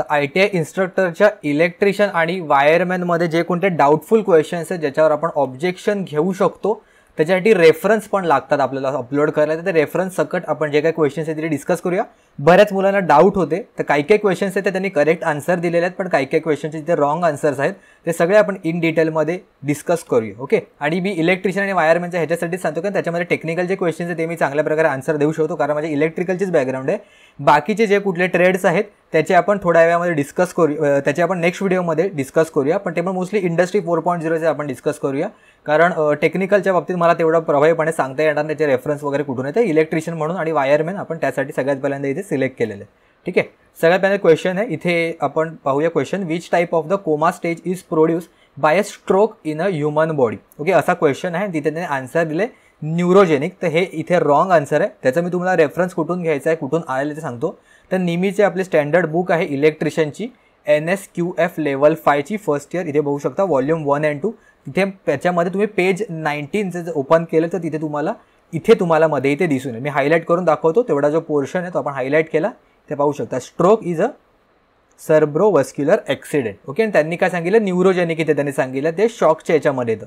तर I T I इन्स्ट्रक्टरच्या electrician आणि वायरमॅनमध्ये जे कोणते डाऊटफुल क्वेश्चन्स आहेत ज्याच्यावर आपण ऑब्जेक्शन घेऊ शकतो त्याच्यासाठी रेफरन्स पण लागतात आपल्याला अपलोड करायला तर ते रेफरन्स सकट आपण जे काही क्वेश्चन्स आहेत ते डिस्कस करूया बऱ्याच मुलांना डाऊट होते तर काही काही क्वेश्चन्स आहेत ते त्यांनी करेक्ट आन्सर दिलेले आहेत पण काही काही क्वेश्चनचे जे रॉंग आन्सर्स आहेत ते सगळे आपण इन डिटेलमध्ये डिस्कस करूया ओके आणि मी इलेक्ट्रिशियन आणि वायरमॅनच्या ह्याच्यासाठी सांगतो कारण त्याच्यामध्ये टेक्निकल जे क्वेश्चन्स आहेत ते मी चांगल्या प्रकारे आन्सर देऊ शकतो कारण माझ्या इलेक्ट्रिकलचीच बॅकग्राऊंड आहे बाकीचे जे कुठले ट्रेड्स आहेत त्याचे आपण थोड्या वेळामध्ये डिस्कस करू त्याचे आपण नेक्स्ट व्हिडिओमध्ये डिस्कस करूया पण ते पण मोस्टली इंडस्ट्री फोर पॉईंट झिरोचे आपण डिस्कस करूया कारण टेक्निकलच्या बाबतीत मला तेवढं प्रभावीपणे सांगता येणार त्याचे रेफरन्स वगैरे कुठून येते इलेक्ट्रिशियन म्हणून आणि वायरमॅन आपण त्यासाठी सगळ्यात पहिल्यांदा इथे इथे सिलेक्ट केलेलं ठीक आहे सगळ्यात पहिला क्वेश्चन आहे इथे आपण पाहूया question which type of the coma stage is produce by a stroke in a human body okay असा क्वेश्चन आहे तिथे त्याने आन्सर दिले न्यूरोजेनिक तर हे इथे रॉंग आन्सर आहे त्याचा मी तुम्हाला रेफरन्स कुठून घ्यायचा आहे कुठून आलेलं ते सांगतो तर निमीचे आपले स्टँडर्ड बुक आहे इलेक्ट्रिशियनची N S Q F level फायची फर्स्ट इयर इथे बघू शकता वॉल्यूम वन अँड टू तिथे त्याच्यामध्ये तुम्ही पेज नाईन्टीनचं जर ओपन केलं तर तिथे तुम्हाला इथे तुम्हाला मध्ये इथे दिसून येईल मी हायलाईट करून दाखवतो तेवढा जो पोर्शन आहे तो आपण हायलाईट केला ते पाहू शकता stroke is a cerebrovascular accident okay आणि त्यांनी काय सांगितलं न्यूरोजेनिक इथे त्यांनी सांगितलं ते शॉकच्या याच्यामध्ये येतं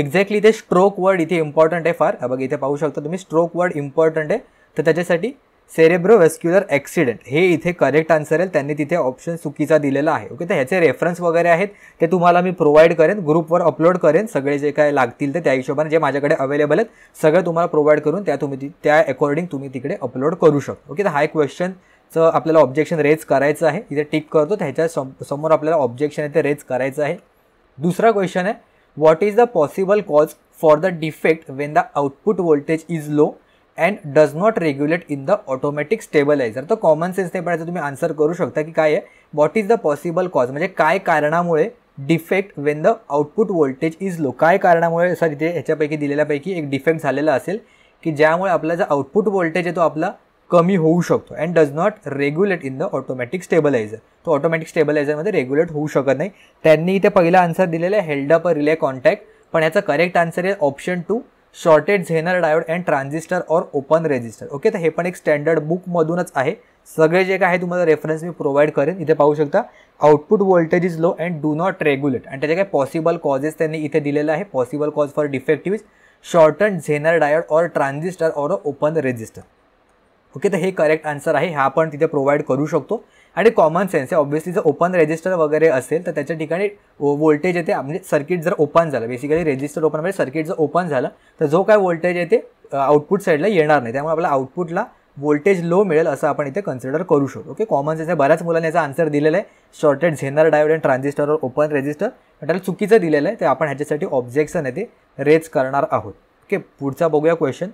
एक्झॅक्टली ते स्ट्रोक वर्ड इथे इम्पॉर्टंट आहे फार बघा इथे पाहू शकता तुम्ही स्ट्रोक वर्ड इम्पॉर्टंट आहे तर त्याच्यासाठी सेरेब्रो वेस्क्युलर ॲक्सिडेंट हे इथे करेक्ट आन्सर आहे त्यांनी तिथे ऑप्शन चुकीचा दिलेला आहे ओके तर ह्याचे रेफरन्स वगैरे आहेत ते तुम्हाला मी प्रोव्हाइड करेन ग्रुपवर अपलोड करेन सगळे जे काय लागतील ते त्या हिशोबाने जे माझ्याकडे अवेलेबल आहेत सगळं तुम्हाला प्रोव्हाइड करून त्या तुम्ही त्या अकॉर्डिंग तुम्ही तिकडे अपलोड करू शकता ओके तर हा एक क्वेश्चनचं आपल्याला ऑब्जेक्शन रेज करायचं आहे इथे टिक करतो त्याच्या समोर आपल्याला ऑब्जेक्शन आहे ते रेज करायचं आहे दुसरा क्वेश्चन आहे what is the possible cause for the defect when the output voltage is low and does not regulate in the automatic stabiliser तर कॉमन सेन्सने पण याचं तुम्ही आन्सर करू शकता की काय आहे what is the possible cause म्हणजे काय कारणामुळे defect when the output voltage is low काय कारणामुळे असं तिथे ह्याच्यापैकी दिलेल्यापैकी एक डिफेक्ट झालेला असेल की ज्यामुळे आपला जो आउटपुट वोल्टेज आहे तो आपला कमी होऊ शकतो and does not regulate in the automatic stabiliser तो ऑटोमॅटिक स्टेबलायझरमध्ये रेग्युलेट होऊ शकत नाही त्यांनी इथे पहिला आन्सर दिलेला आहे हेल्डअप रिले कॉन्टॅक्ट पण याचा करेक्ट आन्सर आहे option two shorted zener diode and transistor और ओपन रेजिस्टर ओके तर हे पण एक स्टँडर्ड बुकमधूनच आहे सगळे जे काय आहे तुम्हाला रेफरन्स मी प्रोव्हाइड करेन इथे पाहू शकता output voltage is low and do not regulate आणि त्याचे काय पॉसिबल कॉजेस त्यांनी इथे दिलेलं आहे possible cause for defective shorten zener diode और ट्रान्झिस्टर और ओपन रेजिस्टर ओके तर हे करेक्ट आन्सर आहे हा आपण तिथे प्रोव्हाइड करू शकतो आणि कॉमन सेन्स आहे ऑब्व्हियसली जर ओपन रेजिस्टर वगैरे असेल तर त्याच्या ठिकाणी वोल्टेज येते म्हणजे सर्किट जर ओपन झालं बेसिकली रेजिस्टर ओपन म्हणजे सर्किट जर ओपन झालं तर जो काय आहे ते आउटपुट साईडला येणार नाही त्यामुळे आपल्याला आउटपुटला वोल्टेज लो मिळेल असं आपण इथे कन्सिडर करू शकतो ओके कॉमन सेन्स आहे बऱ्याच मुलांनी याचा आन्सर दिलेला आहे शॉर्टेड झेनर डायोड आणि ओपन रेजिस्टर त्याला चुकीचं दिलेलं आहे ते आपण ह्याच्यासाठी ऑब्जेक्शन आहे ते रेज करणार आहोत ओके पुढचा बघूया क्वेश्चन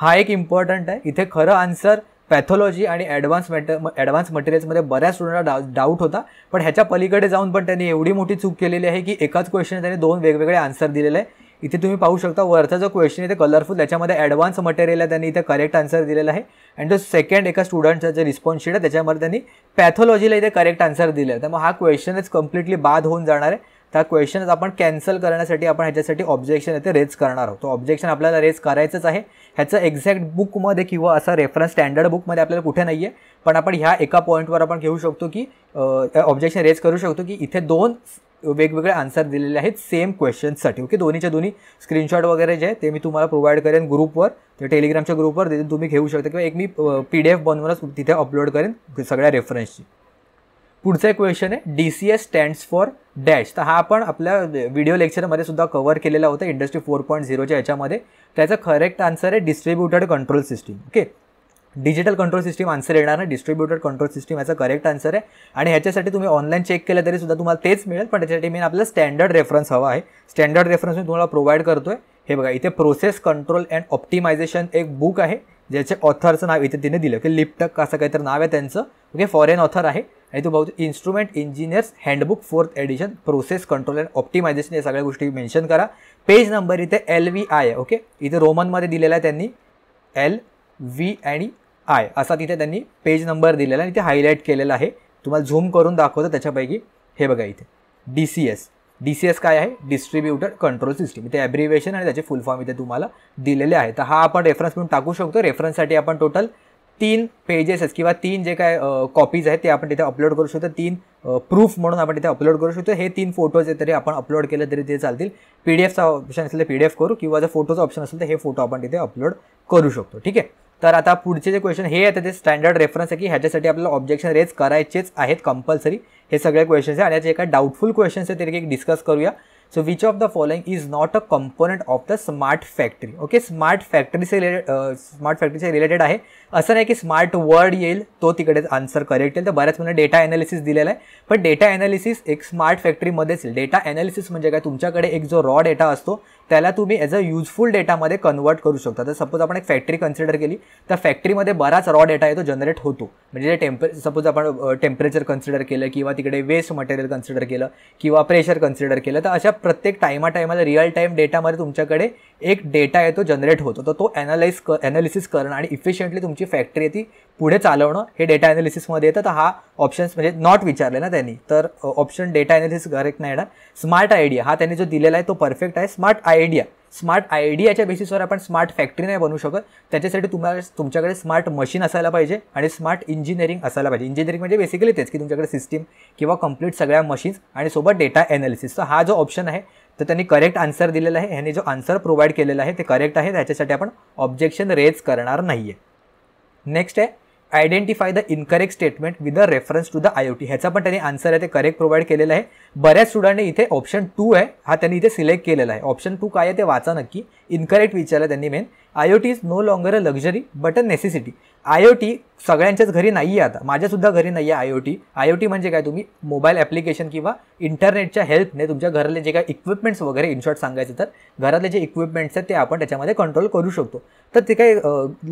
हा एक इम्पॉर्टंट आहे इथे खरं आन्सर पॅथॉलॉजी आणि ॲडव्हान्स मॅट ॲडव्हान्स मटेरियल्समध्ये बऱ्याच स्टुडंटला डा डाऊट होता पण ह्याच्या पलीकडे जाऊन पण त्यांनी एवढी मोठी चूक केलेली आहे की एकाच क्वेश्चन त्यांनी दोन वेगवेगळे आन्सर दिलेले आहे इथे तुम्ही पाहू शकता वरचा जो क्वेश्चन आहे ते कलरफुल त्याच्यामध्ये ॲडव्हान्स मटेरियल आहे त्यांनी इथे करेक्ट आन्सर दिलेला आहे अँड जो सेकंड एका स्टुडंटचा जे रिस्पॉन्स शीट आहे त्याच्यामध्ये त्यांनी पॅथॉलॉजीला इथे करेक्ट आन्सर दिलं आहे तर मग हा क्वेश्चनच कम्प्लिटली बाद होऊन जाणार आहे त्या क्वेश्चन्स आपण कॅन्सल करण्यासाठी आपण ह्याच्यासाठी ऑब्जेक्शन येथे रेज करणार आहोत तो ऑब्जेक्शन आपल्याला रेज करायचंच आहे ह्याचं एक्झॅक्ट बुकमध्ये किंवा असा रेफरन्स स्टँडर्ड बुकमध्ये आपल्याला कुठे नाही आहे पण आपण ह्या एका पॉईंटवर आपण घेऊ शकतो की ऑब्जेक्शन रेज करू शकतो की इथे दोन वेगवेगळे आन्सर दिलेले आहेत सेम क्वेश्चन्ससाठी ओके दोन्हीच्या दोन्ही स्क्रीनशॉट वगैरे जे ते मी तुम्हाला प्रोव्हाइड करेन ग्रुपवर ते टेलिग्रामच्या ग्रुपवर तिथे तुम्ही घेऊ शकता किंवा एक मी पी डी एफ बनवूनच तिथे अपलोड करेन सगळ्या रेफरन्सची एक क्वेश्चन आहे D C S stands for dash तर हा आपण आपल्या व्हिडिओ लेक्चरमध्ये सुद्धा कव्हर केलेला होता इंडस्ट्री फोर पॉईंट झिरोच्या याच्यामध्ये त्याचा करेक्ट आन्सर आहे distributed control system okay digital control system answer येणार नाही डिस्ट्रीब्युटेड कंट्रोल सिस्टीम याचा करेक्ट आन्सर आहे आणि ह्याच्यासाठी तुम्ही ऑनलाईन चेक केलं तरी सुद्धा तुम्हाला तेच मिळेल पण त्याच्यासाठी मेन आपल्याला स्टँडर्ड रेफरन्स हवा आहे स्टँडर्ड रेफरन्स मी तुम्हाला प्रोव्हाइड करतो आहे हे बघा इथे प्रोसेस कंट्रोल अँड ऑप्टिमायझेशन एक बुक आहे ज्याचे ऑथरचं नाव इथे तिने दिलं की लिप्टक असं काहीतरी नाव आहे त्यांचं ओके फॉरेन ऑथर आहे आणि तू बघतो instrument engineers handbook fourth edition process control and optimisation या सगळ्या गोष्टी मेन्शन करा पेज नंबर इथे एल व्ही आय आहे ओके इथे रोमनमध्ये दिलेला आहे त्यांनी एल व्ही आणि आय असा तिथे त्यांनी पेज नंबर दिलेला आहे इथे हायलाईट केलेला आहे तुम्हाला झूम करून दाखवतो त्याच्यापैकी हे बघा इथे D C S D C S काय आहे डिस्ट्रीब्यूटेड कंट्रोल सिस्टीम इथे ॲब्रिवेशन आणि त्याचे फुल फॉर्म इथे तुम्हाला दिलेले आहे तर हा आपण रेफरन्स म्हणून टाकू शकतो रेफरन्ससाठी आपण टोटल तीन पेजेस किंवा तीन जे काय कॉपीज आहेत ते आपण तिथे अपलोड करू शकतो तीन प्रूफ म्हणून आपण तिथे अपलोड करू शकतो हे तीन फोटोज आहेत तरी आपण अपलोड केले तरी ते चालतील पी डी एफचा ऑप्शन असेल तर पी डी एफ करू किंवा जर फोटोचा ऑप्शन असेल तर हे फोटो आपण तिथे अपलोड करू शकतो ठीक आहे तर आता पुढचे जे क्वेश्चन हे आहेत ते स्टँडर्ड रेफरन्स आहे की ह्याच्यासाठी आपल्याला ऑब्जेक्शन रेज करायचेच आहेत कंपल्सरी हे सगळे क्वेश्चन्स आहे आणि याचे एका डाऊटफुल क्वेश्चन्स आहे तरी एक डिस्कस करूया so which of the following is not a component of the smart factory okay smart फॅक्टरीचे रिलेटेड स्मार्ट फॅक्टरीचे रिलेटेड आहे असं नाही की स्मार्ट वर्ड येईल तो तिकडेच आन्सर करेक्ट येईल तर बऱ्याच म्हणजे डेटा ॲनालिसिस दिलेला आहे पण डेटा ॲनालिसिस एक स्मार्ट फॅक्टरीमध्येच डेटा ॲनालिसिस म्हणजे काय तुमच्याकडे एक जो रॉ डेटा असतो त्याला तुम्ही ॲज अ युजफुल डेटामध्ये कन्वर्ट करू शकता तर सपोज आपण एक फॅक्टरी कन्सिडर केली तर फॅक्टरीमध्ये बराच रॉ डेटा आहे तो जनरेट होतो म्हणजे जे टेम्पर सपोज आपण टेम्परेचर कन्सिडर केलं किंवा तिकडे वेस्ट मटेरियल कन्सिडर केलं किंवा प्रेशर कन्सिडर केलं तर अशा प्रत्येक टायमा टायमाला रिअल टाईम डेटामध्ये तुमच्याकडे एक डेटा आहे तो जनरेट होतो तर तो ॲनालाइज क ॲनालिसिस करणं आणि इफिशियंटली तुमची फॅक्टरी ती पुढे चालवणं हे डेटा ॲनालिसिसमध्ये येतं तर हा ऑप्शन्स म्हणजे नॉट विचारले ना त्यांनी तर ऑप्शन डेटा ॲनालिसिस करेक्ट नाही येणार स्मार्ट आयडिया हा त्यांनी जो दिलेला आहे तो परफेक्ट आहे स्मार्ट आय आयडिया स्मार्ट आयडियाच्या बेसिसवर आपण स्मार्ट फॅक्टरी नाही बनवू शकत त्याच्यासाठी तुम्हाला तुमच्याकडे स्मार्ट मशीन असायला पाहिजे आणि स्मार्ट इंजिनिअरिंग असायला पाहिजे इंजिनिअरिंग म्हणजे बेसिकली तेच की तुमच्याकडे सिस्टीम किंवा कंप्लीट सगळ्या मशीन्स आणि सोबत डेटा ॲनालिसिस तर हा जो ऑप्शन आहे तर त्यांनी करेक्ट आन्सर दिलेला आहे ह्याने जो आन्सर प्रोव्हाइड केलेला आहे ते करेक्ट आहे त्याच्यासाठी आपण ऑब्जेक्शन रेज करणार नाही आहे नेक्स्ट आहे identify the incorrect statement with a reference to the I O T ह्याचा पण त्यांनी आन्सर आहे ते करेक्ट प्रोव्हाइड केलेलं आहे बऱ्याच स्टुडंटने इथे ऑप्शन टू आहे हा त्यांनी इथे सिलेक्ट केलेला आहे ऑप्शन टू काय आहे ते वाचा नक्की इनकरेक्ट विचारलं त्यांनी main I O T is no longer a luxury but a necessity I O T सगळ्यांच्याच घरी नाही आहे आता माझ्यासुद्धा घरी नाही आहे I O T I O T म्हणजे काय तुम्ही मोबाईल ॲप्लिकेशन किंवा इंटरनेटच्या हेल्पने तुमच्या घरातले जे काय इक्विपमेंट्स वगैरे इन शॉर्ट सांगायचं तर घरातले जे इक्विपमेंट्स आहेत ते आपण त्याच्यामध्ये कंट्रोल करू शकतो तर ते काही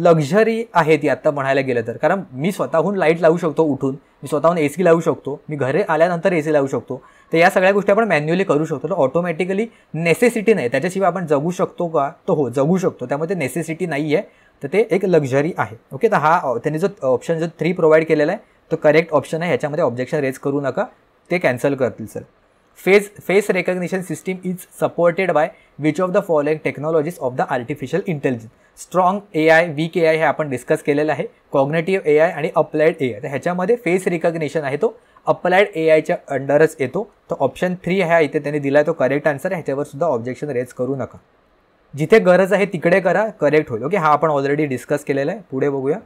लक्झरी आहे ती आत्ता म्हणायला गेलं तर कारण मी स्वतःहून लाईट लावू शकतो उठून मी स्वतःहून ए सी लावू शकतो मी घरी आल्यानंतर ए सी लावू शकतो तर या सगळ्या गोष्टी आपण मॅन्युअली करू शकतो तर ऑटोमॅटिकली नेसेसिटी नाही त्याच्याशिवाय आपण जगू शकतो का तर हो जगू शकतो त्यामध्ये नेसेसिटी नाही आहे तर ते एक लक्झरी आहे ओके तर हा त्यांनी जो ऑप्शन जो थ्री प्रोव्हाइड केलेला आहे तो करेक्ट ऑप्शन आहे ह्याच्यामध्ये ऑब्जेक्शन रेज करू नका ते कॅन्सल करतील sir face face recognition system is supported by which of the following technologies of the artificial intelligence strong A I weak A I हे आपण डिस्कस केलेलं आहे कॉग्नेटिव्ह ए आय आणि अप्लाइड ए आय तर ह्याच्यामध्ये face recognition आहे तो applied ए आयच्या अंडरच येतो तर ऑप्शन थ्री ह्या इथे त्यांनी दिला तो करेक्ट आन्सर ह्याच्यावर सुद्धा ऑब्जेक्शन रेज करू नका जिथे गरज आहे तिकडे करा करेक्ट होईल ओके हा आपण ऑलरेडी डिस्कस केलेला आहे पुढे बघूया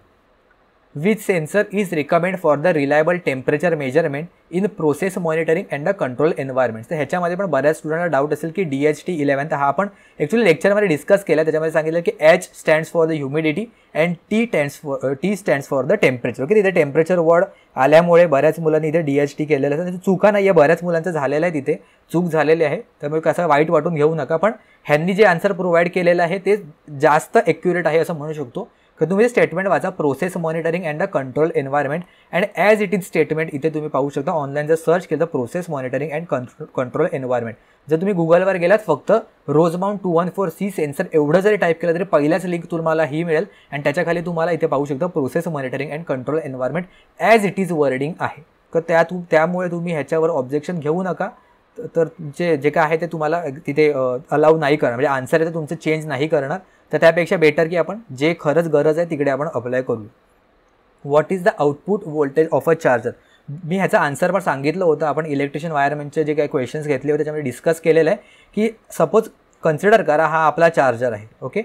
which sensor is recommend for the reliable temperature measurement in process monitoring and the control environments तर ह्याच्यामध्ये पण बऱ्याच स्टुडंटला डाऊट असेल की डी एच टी इलेव्हन हा आपण ॲक्च्युली लेक्चरमध्ये डिस्कस केला त्याच्यामध्ये सांगितलं की H stands for the humidity and T टँड्स for T stands for the temperature okay तिथे टेम्परेचर वर्ड आल्यामुळे बऱ्याच मुलांनी इथे डी एच टी केलेलं असतं चुका नाही आहे बऱ्याच मुलांचं झालेलं आहे तिथे चूक झालेली आहे त्यामुळे कसं वाईट वाटून घेऊ नका पण ह्यांनी जे आन्सर प्रोव्हाइड केलेलं आहे ते जास्त ॲक्युरेट आहे असं म्हणू शकतो तुम्ही स्टेटमेंट वाचा process monitoring and the control environment and as it is statement इथे तुम्ही पाहू शकता ऑनलाईन जर सर्च केलं तर process monitoring and control control environment जर तुम्ही गुगलवर गेलात फक्त Rosemount two one four C sensor एवढं जरी टाईप केलं तरी पहिल्याच लिंक तुम्हाला ही मिळेल आणि त्याच्याखाली तुम्हाला इथे पाहू शकता process monitoring and control environment as it is wording आहे तर त्या तू त्यामुळे तुम्ही ह्याच्यावर ऑब्जेक्शन घेऊ नका तर जे जे काय आहे ते तुम्हाला तिथे अलाव नाही करणार म्हणजे आन्सर आहे तर तुमचं चेंज नाही करणार तर त्यापेक्षा बेटर की आपण जे खरंच गरज आहे तिकडे आपण अप्लाय करू what is the output voltage of a charger मी ह्याचा आन्सर पण सांगितलं होतं आपण इलेक्ट्रिशियन वायरमेंटचे जे काही क्वेश्चन्स घेतले होते त्याच्यामध्ये डिस्कस केलेलं आहे की सपोज कन्सिडर करा हा आपला चार्जर आहे ओके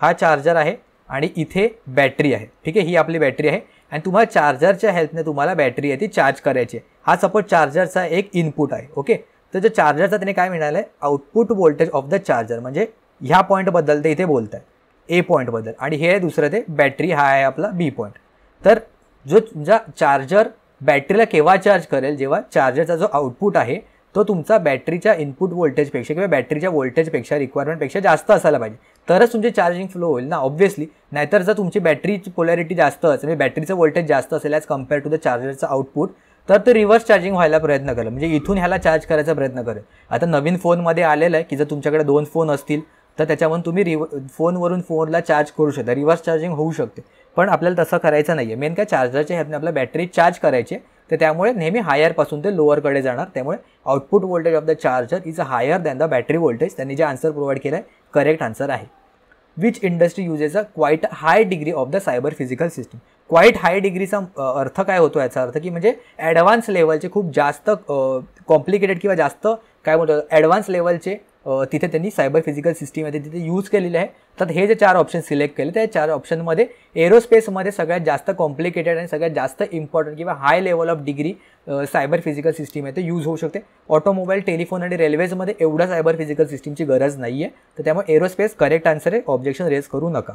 हा चार्जर आहे आणि इथे बॅटरी आहे ठीक आहे ही आपली बॅटरी आहे आणि तुम्हाला चार्जरच्या हेल्पने तुम्हाला बॅटरी आहे ती चार्ज करायची आहे हा सपोज चार्जरचा एक इनपुट आहे ओके तर जो चार्जरचा त्याने काय मिळालं आहे output voltage of the charger म्हणजे ह्या पॉईंटबद्दल ते इथे बोलत आहे ए पॉईंटबद्दल आणि हे दुसरं ते बॅटरी हा आहे आपला बी पॉईंट तर जो तुमचा चार्जर बॅटरीला केव्हा चार्ज करेल जेव्हा चार्जरचा जो आउटपुट आहे तो तुमचा बॅटरीच्या इनपुट वोल्टेजपेक्षा किंवा बॅटरीच्या वोल्टेजपेक्षा रिक्वायरमेंटपेक्षा जास्त असायला पाहिजे तरच तुमचे चार्जिंग फ्लो होईल ना ऑब्व्हियसली नाहीतर जर तुमची बॅटरीची पोलॅरिटी जास्त असेल म्हणजे बॅटरीचं वोल्टेज जास्त असेल ॲज कम्पेअर टू द चार्जरचं आउटपुट तर ते रिव्हर्स चार्जिंग व्हायला प्रयत्न करेल म्हणजे इथून ह्याला चार्ज करायचा प्रयत्न करेल आता नवीन फोनमध्ये आलेलं आहे की जर तुमच्याकडे दोन फोन असतील तर त्याच्यावरून तुम्ही रिव फोनवरून फोनला चार्ज करू शकता रिव्हर्स चार्जिंग होऊ शकते पण आपल्याला तसं करायचं नाही आहे मेन काय चार्जरच्या ह्यातून आपल्या बॅटरी चार्ज करायचे तर त्यामुळे नेहमी हायरपासून ते लोअरकडे जाणार त्यामुळे output voltage of the charger is a higher than the battery voltage त्यांनी जे आन्सर प्रोव्हाइड केलं आहे करेक्ट आन्सर आहे which industry uses a quite high degree of the cyber physical system quite high डिग्रीचा अर्थ काय होतो याचा अर्थ की म्हणजे ॲडव्हान्स लेवलचे खूप जास्त कॉम्प्लिकेटेड किंवा जास्त काय म्हणतो ॲडव्हान्स लेवलचे तिथे त्यांनी सायबर फिजिकल सिस्टीम आहे तिथे यूज केलेले आहे तर हे जे चार ऑप्शन सिलेक्ट केले त्या चार ऑप्शनमध्ये एरोस्पेसमध्ये सगळ्यात जास्त कॉम्प्लिकेटेड आणि सगळ्यात जास्त इम्पॉर्टंट किंवा high level of degree cyber physical system आहे ते यूज होऊ शकते ऑटोमोबाईल टेलिफोन आणि रेल्वेजमध्ये एवढा सायबर फिजिकल सिस्टीमची गरज नाही आहे तर त्यामुळे एरोस्पेस करेक्ट आन्सर आहे ऑब्जेक्शन रेज करू नका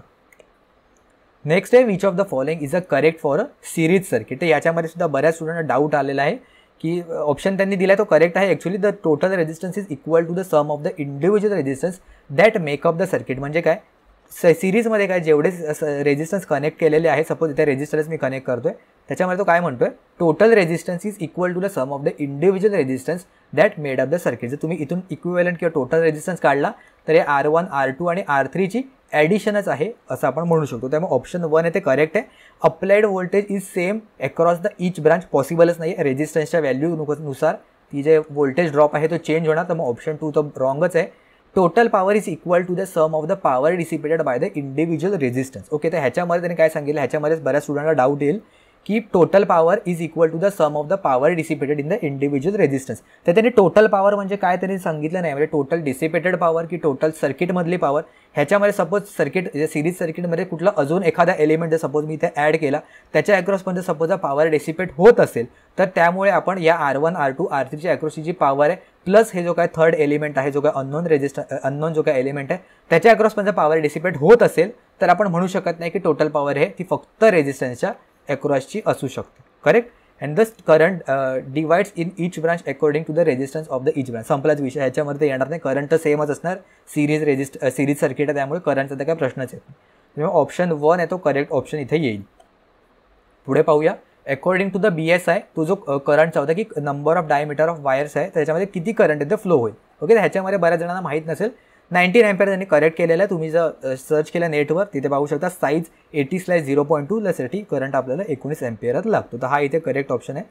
नेक्स्ट आहे which of the following is a correct for a series circuit तर याच्यामध्ये सुद्धा बऱ्याच स्टुडंट डाऊट आलेला आहे की ऑप्शन त्यांनी दिला तो करेक्ट आहे actually the total resistance is equal to the sum of the individual resistance that make up the circuit म्हणजे काय स सिरीजमध्ये काय जेवढे रेजिस्टन्स कनेक्ट केलेले आहे सपोज इथे रेजिस्टन्स मी कनेक्ट करतो त्याच्यामध्ये तो काय म्हणतो आहे total resistance is equal to the sum of the individual resistance that made up the circuit जर तुम्ही इथून इक्विवेलंट किंवा टोटल रेजिस्टन्स काढला तर हे आर वन आर टू आणि आर थ्रीची ॲडिशनच आहे असं आपण म्हणू शकतो त्यामुळे ऑप्शन वन आहे ते करेक्ट आहे applied voltage is same across the each branch पॉसिबलच नाही आहे रेजिस्टन्सच्या नुसार ती जे वोल्टेज ड्रॉप आहे तो चेंज होणार तर मग ऑप्शन टू तर रॉंगच आहे total power is equal to the sum of the power dissipated by the individual resistance okay तर ह्याच्यामध्ये त्यांनी काय सांगितलं ह्याच्यामध्येच बऱ्याच स्टुडंटला डाऊट येईल की total power is equal to the sum of the power dissipated in the individual resistance तर त्यांनी टोटल पॉवर म्हणजे काय त्यांनी सांगितलं नाही म्हणजे टोटल डिसिपेटेड पॉवर की टोटल सर्किटमधली पॉवर ह्याच्यामध्ये सपोज सर्किट सिरीज सर्किटमध्ये कुठला अजून एखादा एलिमेंट जर सपोज मी इथे ॲड केला त्याच्या अक्रॉस पण सपोज पॉवर डिसिपेट होत असेल तर त्यामुळे आपण या R one R two R थ्रीच्या अक्रॉसची जी पॉवर आहे प्लस हे जो काय थर्ड एलिमेंट आहे जो काय अननोन रेजिस्ट अननोन जो काय एलिमेंट आहे त्याच्या अक्रॉस पॉवर डिसिपेट होत असेल तर आपण म्हणू शकत नाही की टोटल पॉवर हे ती फक्त रेजिस्टन्सच्या अक्रॉसची असू शकते correct and the current divides in each branch according to the resistance of the each branch संपलाच विषय ह्याच्यामध्ये येणार नाही करंट तर सेमच असणार सिरीज रेजिस्ट सिरीज सर्किट आहे त्यामुळे करंटचा तर काय प्रश्नच येत नाही ऑप्शन वन आहे तो करेक्ट ऑप्शन इथे येईल पुढे पाहूया according to the B S I तो जो करंट uh, होता की number of diameter of wires आहे त्याच्यामध्ये किती करंट आहे फ्लो होईल ओके ह्याच्यामध्ये बऱ्याच जणांना माहीत नसेल नाईन्टीन पर्यंत त्यांनी करेक्ट केलेलं आहे तुम्ही जर सर्च केलं नेटवर तिथे पाहू शकता size AT slash zero point two टूलासाठी करंट आपल्याला एकोणीस एम्पेअरात लागतो तर हा इथे करेक्ट ऑप्शन आहे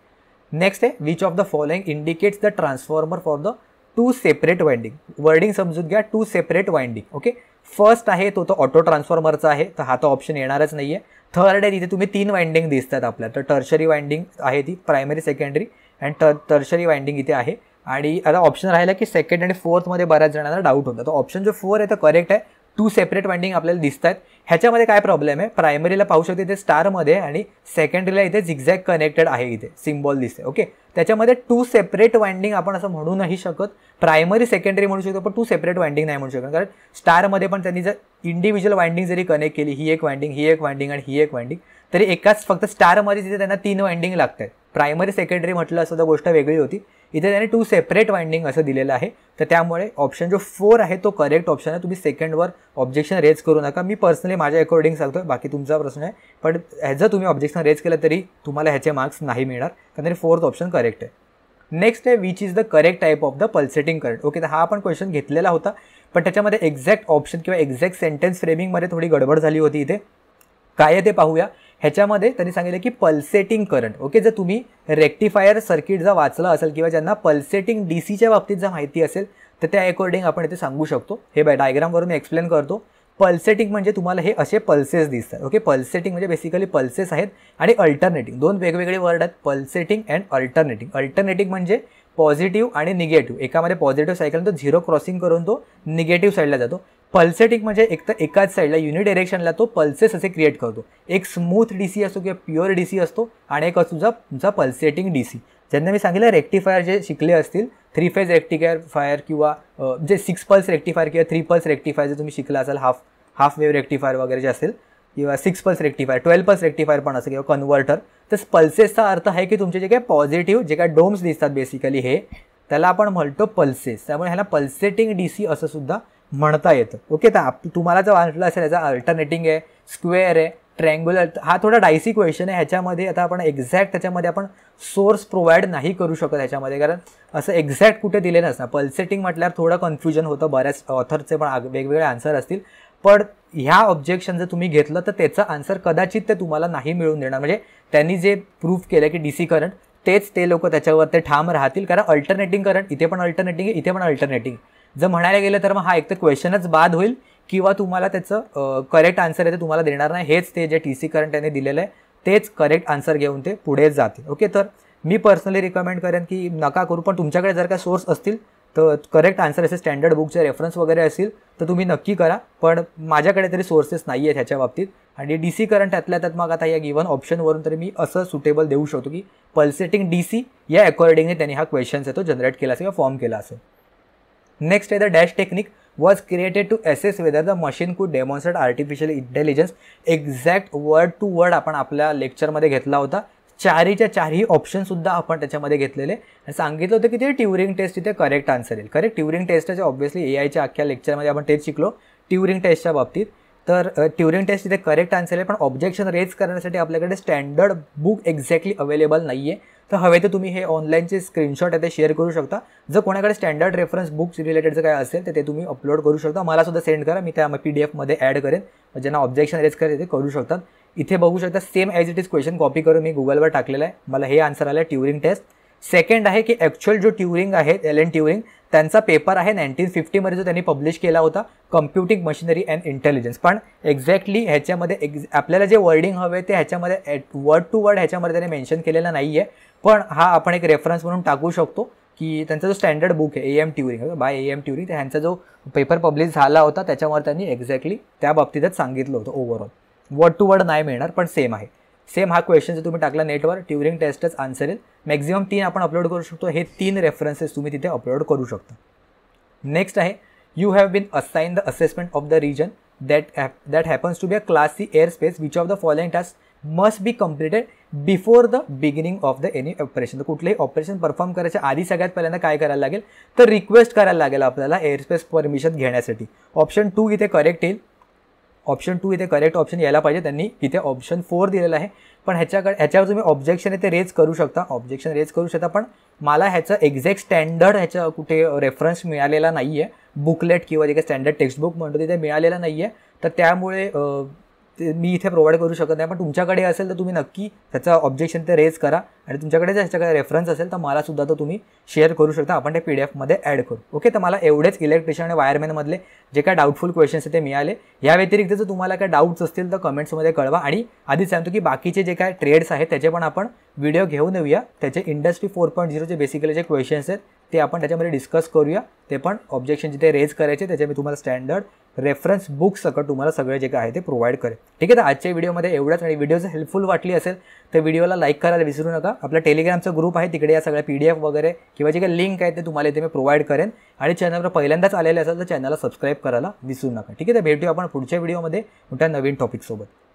नेक्स्ट आहे which of the following indicates the transformer for the two separate winding wording समजून घ्या two separate winding okay first आहे तो तो ऑटो ट्रान्सफॉर्मरचा आहे तर हा तो ऑप्शन येणारच नाही आहे थर्ड आहे तिथे तुम्ही तीन वाइंडिंग दिसतात आपल्या तर टर्शरी वाइंडिंग आहे ती प्रायमरी सेकंडरी अँड टर टर्शरी वाइंडिंग इथे आहे आणि आता ऑप्शन राहिला की सेकंड आणि फोर्थमध्ये बऱ्याच जणांना डाऊट होता तर ऑप्शन जो फोर आहे तो करेक्ट आहे टू सेपरेट वाइंडिंग आपल्याला दिसत आहेत ह्याच्यामध्ये काय प्रॉब्लेम आहे प्रायमरीला पाहू शकते इथे स्टारमध्ये आणि सेकंडरीला इथे झिगझॅग कनेक्टेड आहे इथे सिम्बॉल दिसते ओके त्याच्यामध्ये टू सेपरेट वाइंडिंग आपण असं म्हणू नाही शकत प्रायमरी सेकंडरी म्हणू शकतो पण टू सेपरेट वाइंडिंग नाही म्हणू शकत कारण स्टारमध्ये पण त्यांनी जर इंडिव्हिज्युअल वाइंडिंग जरी कनेक्ट केली ही एक वाइंडिंग ही एक वाइंडिंग आणि ही एक वाइंडिंग तरी एकाच फक्त स्टारमध्ये तिथे त्यांना तीन वाइंडिंग लागतात प्रायमरी सेकंडरी म्हटलं असं तर गोष्ट वेगळी होती इथे त्याने टू सेपरेट वाइंडिंग असं दिलेलं आहे तर त्यामुळे ऑप्शन जो फोर आहे तो करेक्ट ऑप्शन आहे तुम्ही सेकंडवर ऑब्जेक्शन रेज करू नका मी पर्सनली माझ्या अकॉर्डिंग सांगतो बाकी तुमचा प्रश्न आहे पण ॲज तुम्ही ऑब्जेक्शन रेज केलं तरी तुम्हाला ह्याचे मार्क्स नाही मिळणार कारण फोर्थ ऑप्शन करेक्ट आहे नेक्स्ट आहे which is the correct type of the pulsating current okay तर हा आपण क्वेश्चन घेतलेला होता पण त्याच्यामध्ये एक्झॅक्ट ऑप्शन किंवा एक्झॅक्ट सेंटेन्स फ्रेमिंगमध्ये थोडी गडबड झाली होती इथे काय आहे ते पाहूया ह्याच्यामध्ये त्यांनी सांगितलं की पल्सेटिंग करंट ओके जर तुम्ही रेक्टिफायर सर्किट जर वाचला असेल किंवा ज्यांना पल्सेटिंग डी सीच्या बाबतीत जर माहिती असेल तर त्या अकॉर्डिंग आपण इथे सांगू शकतो हे बाय डायग्रामवरून एक्सप्लेन करतो पल्सेटिंग म्हणजे तुम्हाला हे असे पल्सेस दिसतात ओके पल्सेटिंग म्हणजे बेसिकली पल्सेस आहेत आणि अल्टरनेटिंग दोन वेगवेगळे वर्ड आहेत पल्सेटिंग अँड अल्टरनेटिंग अल्टरनेटिंग म्हणजे पॉझिटिव्ह आणि निगेटिव्ह एकामध्ये पॉझिटिव्ह सायकल तो झिरो क्रॉसिंग करून तो निगेटिव्ह साईडला जातो पल्सेटिंग म्हणजे एक तर एकाच साईडला युनिट डिरेक्शनला तो पल्सेस असे क्रिएट करतो एक स्मूथ डी सी असतो किंवा प्युअर डी सी असतो आणि एक असतो तुझा तुमचा पल्सेटिंग डी सी ज्यांना मी सांगितलं रेक्टिफायर जे शिकले असतील थ्री फेज रेक्टिफायर फायर किंवा जे सिक्स पल्स रेक्टिफायर किंवा थ्री पल्स रेक्टिफायर जे तुम्ही शिकला असाल हाफ हाफ वेव्ह रेक्टिफायर वगैरे जे असेल किंवा six pulse rectifier twelve pulse rectifier पण असेल किंवा कन्व्हर्टर तर पल्सेसचा अर्थ आहे की तुमचे जे काही पॉझिटिव्ह जे काय डोम्स दिसतात बेसिकली हे त्याला आपण म्हणतो पल्सेस त्यामुळे ह्याला पल्सेटिंग डी सी असं सुद्धा म्हणता येतं ओके तर आप तुम्हाला जर वाटलं असेल याचा अल्टरनेटिंग आहे स्क्वेअर आहे ट्रँग्युलर हा थोडा डायसी क्वेश्चन आहे ह्याच्यामध्ये आता आपण एक्झॅक्ट त्याच्यामध्ये आपण सोर्स प्रोव्हाइड नाही करू शकत ह्याच्यामध्ये कारण असं एक्झॅक्ट कुठे दिलेलं नसणार पल्सेटिंग म्हटल्यावर थोडं कन्फ्युजन होतं बऱ्याच ऑथरचे पण वेगवेगळे आन्सर असतील पण ह्या ऑब्जेक्शन जर तुम्ही घेतलं तर त्याचं आन्सर कदाचित ते तुम्हाला नाही मिळून देणार म्हणजे त्यांनी जे प्रूफ केलं की डी करंट तेच ते लोक त्याच्यावर ते ठाम राहतील कारण अल्टरनेटिंग करंट इथे पण अल्टरनेटिंग आहे इथे पण अल्टरनेटिंग जर म्हणायला गेलं तर मग हा एक तर क्वेश्चनच बाद होईल किंवा तुम्हाला त्याचं करेक्ट आन्सर आहे ते तुम्हाला देणार नाही हेच ते जे टी सी करंट त्यांनी दिलेलं आहे तेच करेक्ट आन्सर घेऊन ते पुढे जातील ओके तर मी पर्सनली रिकमेंड करेन की नका करू पण तुमच्याकडे जर काय सोर्स असतील तर करेक्ट आन्सर असे स्टँडर्ड बुकचे रेफरन्स वगैरे असतील तर तुम्ही नक्की करा पण माझ्याकडे तरी सोर्सेस नाही आहेत ह्याच्या बाबतीत आणि डी सी करंट त्यातल्या त्यात मग आता या गिवन ऑप्शनवरून तरी मी असं सुटेबल देऊ शकतो की पल्सेटिंग डी सी या अकॉर्डिंगने त्यांनी हा क्वेश्चन्स आहे तो जनरेट केला असेल किंवा फॉर्म केला असेल नेक्स्ट आहे the dash technique was created to assess whether the machine could demonstrate artificial intelligence exact word to word आपण आपल्या लेक्चरमध्ये घेतला होता चारीच्या चारही ऑप्शनसुद्धा आपण त्याच्यामध्ये घेतलेले आणि सांगितलं होतं की ते ट्युरिंग टेस्ट इथे करेक्ट आन्सर येईल करेक्ट ट्युरिंग टेस्टच्या ऑब्व्हियसली ए आयच्या अख्ख्या लेक्चरमध्ये आपण तेच शिकलो ट्युरिंग टेस्टच्या बाबतीत तर ट्युरिंग टेस्ट इथे करेक्ट आन्सर आहे पण ऑब्जेक्शन रेज करण्यासाठी आपल्याकडे स्टँडर्ड बुक एक्झॅक्टली अवेलेबल नाही आहे तर हवे तर तुम्ही हे ऑनलाईनचे स्क्रीनशॉट आहे ते शेअर करू शकता जर कोणाकडे स्टँडर्ड रेफरन्स बुक्स रिलेटेडचं काय असेल तर ते तुम्ही अपलोड करू शकता मला सुद्धा सेंड करा मी त्या पी डी एफमध्ये ॲड करेन ज्यांना ऑब्जेक्शन रेज करेल ते करू शकतात इथे बघू शकता same as it is question copy करून मी गुगलवर टाकलेला आहे मला हे आन्सर आलं आहे ट्युरिंग टेस्ट सेकंड आहे की ॲक्च्युअल जो ट्युरिंग आहे एल एन ट्युरिंग त्यांचा पेपर आहे नाईन्टीन फिफ्टीमध्ये जो त्यांनी पब्लिश केला होता कम्प्युटिंग मशिनरी अँड इंटेलिजन्स पण एक्झॅक्टली ह्याच्यामध्ये एक्झ आपल्याला जे वर्डिंग हवे ते ह्याच्यामध्ये वर्ड टू वर्ड ह्याच्यामध्ये त्यांनी मेन्शन केलेलं नाही आहे पण हा आपण एक रेफरन्स म्हणून टाकू शकतो की त्यांचा जो स्टँडर्ड बुक आहे A M Turing by A M Turing ह्यांचा जो पेपर पब्लिश झाला होता त्याच्यावर त्यांनी एक्झॅक्टली त्या बाबतीतच सांगितलं होतं ओव्हरऑल वर्ड टू वर्ड नाही मिळणार पण सेम आहे सेम हा क्वेश्चन जर तुम्ही टाकला नेटवर ट्युरिंग टेस्टच आन्सर येईल मॅक्झिमम तीन आपण अपलोड करू शकतो हे तीन रेफरन्सेस तुम्ही तिथे अपलोड करू शकता नेक्स्ट आहे you have been assign the assessment of the region that that that happens to be a class C air space which of the following task must be completed before the beginning of the any operation तर कुठलंही operation perform करायच्या आधी सगळ्यात पहिल्यांदा काय करायला लागेल तर रिक्वेस्ट करायला लागेल आपल्याला एअरस्पेस परमिशन घेण्यासाठी ऑप्शन टू इथे करेक्ट येईल ऑप्शन टू इथे करेक्ट ऑप्शन यायला पाहिजे त्यांनी इथे ऑप्शन फोर दिलेलं आहे पण ह्याच्याकडे ह्याच्यावर तुम्ही ऑब्जेक्शन इथे रेज करू शकता ऑब्जेक्शन रेज करू शकता पण मला ह्याचं एक्झॅक्ट स्टँडर्ड ह्याचं कुठे रेफरन्स मिळालेला नाही आहे बुकलेट किंवा जे काही स्टँडर्ड टेक्स्टबुक म्हणतो तिथे मिळालेला नाही आहे तर त्यामुळे ते मी इथे प्रोव्हाइड करू शकत नाही पण तुमच्याकडे असेल तर तुम्ही नक्की त्याचं ऑब्जेक्शन ते रेज करा आणि तुमच्याकडे जर ह्याच्याकडे रेफरन्स असेल तर मलासुद्धा तो तुम्ही शेअर करू शकता आपण ते पी डी एफमध्ये ॲड करू ओके तर मला एवढेच इलेक्ट्रिशियन आणि वायरमॅनमधले जे काय डाऊटफुल क्वेश्चन्स ते मिळाले या व्यतिरिक्त जर तुम्हाला काय डाऊट्स असतील तर कमेंट्समध्ये कळवा आणि आधीच सांगतो की बाकीचे जे काय ट्रेड्स आहेत त्याचे पण आपण व्हिडिओ घेऊन येऊया त्याचे इंडस्ट्री फोर पॉईंट झिरोचे बेसिकली जे क्वेश्चन्स आहेत ते आपण त्याच्यामध्ये डिस्कस करूया ते पण ऑब्जेक्शन जिथे रेज करायचे त्याच्या मी तुम्हाला स्टँडर्ड रेफरन्स बुक्स सकट तुम्हाला सगळे जे काय आहे ते प्रोव्हाइड करेल ठीक आहे तर आजच्या व्हिडिओमध्ये एवढंच आणि व्हिडिओ जर हेल्पफुल वाटली असेल तर व्हिडिओला लाईक करायला विसरू नका आपला टेलिग्रामचं ग्रुप आहे तिकडे या सगळ्या पी डी एफ वगैरे किंवा जे काही लिंक आहे ते तुम्हाला इथे मी प्रोव्हाइड करेन आणि चॅनलवर पहिल्यांदाच आलेले असेल तर चॅनलला सबस्क्राईब करायला विसरू नका ठीक आहे तर भेटूया आपण पुढच्या व्हिडिओमध्ये मोठ्या नवीन टॉपिकसोबत